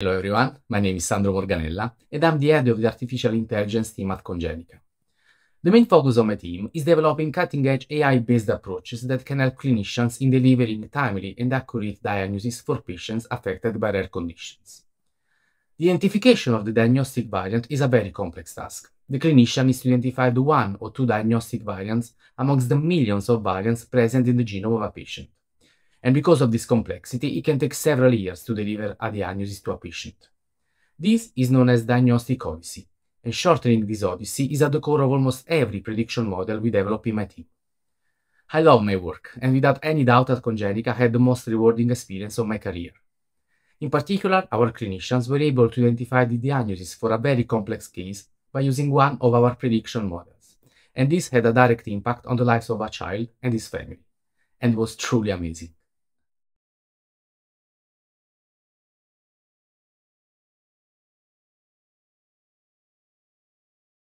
Hello everyone, my name is Sandro Morganella and I'm the head of the Artificial Intelligence team at Congenica. The main focus of my team is developing cutting-edge AI-based approaches that can help clinicians in delivering timely and accurate diagnosis for patients affected by rare conditions. The identification of the diagnostic variant is a very complex task. The clinician needs to identify the one or two diagnostic variants amongst the millions of variants present in the genome of a patient. And because of this complexity, it can take several years to deliver a diagnosis to a patient. This is known as diagnostic odyssey, and shortening this odyssey is at the core of almost every prediction model we develop in my team. I love my work, and without any doubt at Congenica, I had the most rewarding experience of my career. In particular, our clinicians were able to identify the diagnosis for a very complex case by using one of our prediction models, and this had a direct impact on the lives of a child and his family, and was truly amazing.